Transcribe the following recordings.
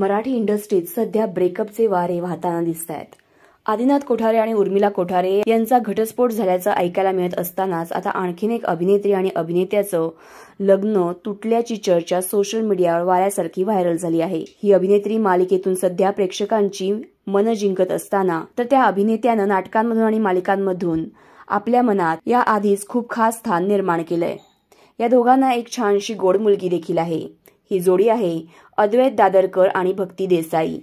मराठी इंडस्ट्रीत सध्या ब्रेकअपचे वारे वाहताना दिसत आहेत आदिनाथ कोठारे आणि उर्मिला कोठारे यांचा घटस्फोट झाल्याचं ऐकायला मिळत असतानाच आता आणखीन एक अभिनेत्री आणि अभिनेत्याचं लग्न तुटल्याची चर्चा सोशल मीडियावर वाऱ्यासारखी व्हायरल झाली आहे ही अभिनेत्री मालिकेतून सध्या प्रेक्षकांची मन जिंकत असताना तर त्या अभिनेत्यानं नाटकांमधून आणि मालिकांमधून आपल्या मनात या आधीच खूप खास स्थान निर्माण केलंय या दोघांना एक छानशी गोड मुलगी देखील आहे ही जोडी आहे अद्वैत दादरकर आणि भक्ती देसाई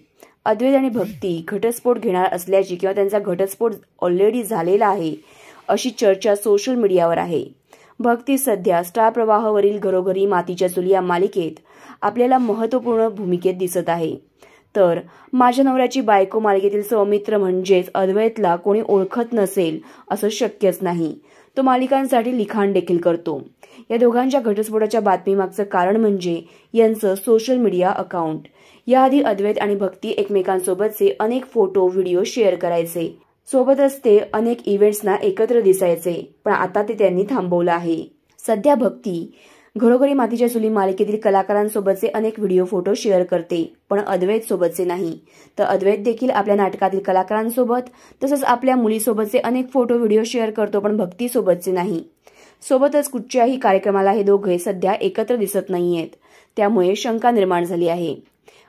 अद्वैत आणि भक्ती घटस्फोट घेणार असल्याची किंवा त्यांचा घटस्फोट ऑलरेडी झालेला आहे अशी चर्चा सोशल मीडियावर आहे भक्ती सध्या स्टार प्रवाहावरील घरोघरी मातीच्या चुली या मालिकेत आपल्याला महत्वपूर्ण भूमिकेत दिसत आहे तर माझ्या नवऱ्याची बायको मालिकेतील सौमित्र म्हणजेच अद्वैतला कोणी ओळखत नसेल असं शक्यच नाही तो मालिकांसाठी लिखाण देखील करतो या दोघांच्या घटस्फोटाच्या बातमीमागचं कारण म्हणजे यांचं सोशल मीडिया अकाउंट याआधी अद्वैत आणि भक्ती एकमेकांसोबतचे अनेक फोटो व्हिडिओ शेअर करायचे सोबतच ते अनेक इव्हेंट्सना एकत्र दिसायचे पण आता ते त्यांनी थांबवलं आहे सध्या भक्ती घरोघरी मातीच्या चुली मालिकेतील कलाकारांसोबतचे अनेक व्हिडिओ फोटो शेअर करते पण अद्वैत सोबतचे नाही तर अद्वैत देखील आपल्या नाटकातील कलाकारांसोबत तसंच आपल्या मुलीसोबतचे अनेक फोटो व्हिडिओ शेअर करतो पण भक्तीसोबतचे नाही सोबतच कुठच्याही कार्यक्रमाला हे दोघे सध्या एकत्र दिसत नाहीयेत त्यामुळे शंका निर्माण झाली आहे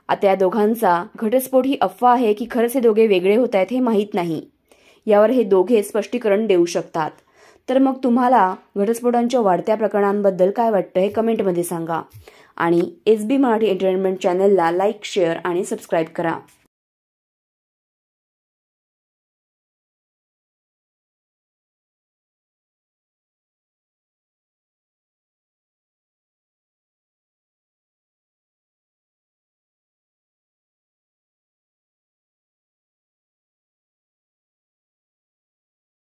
आता या दोघांचा घटस्फोट ही अफवा आहे की खरंच हे दोघे वेगळे होत आहेत हे माहीत नाही यावर हे दोघे स्पष्टीकरण देऊ शकतात तर मग तुम्हाला घटस्फोटांच्या वाढत्या प्रकरणांबद्दल काय वाटतं हे कमेंटमध्ये सांगा आणि एस बी मराठी एंटरटेनमेंट चॅनलला लाईक शेअर आणि सबस्क्राईब करा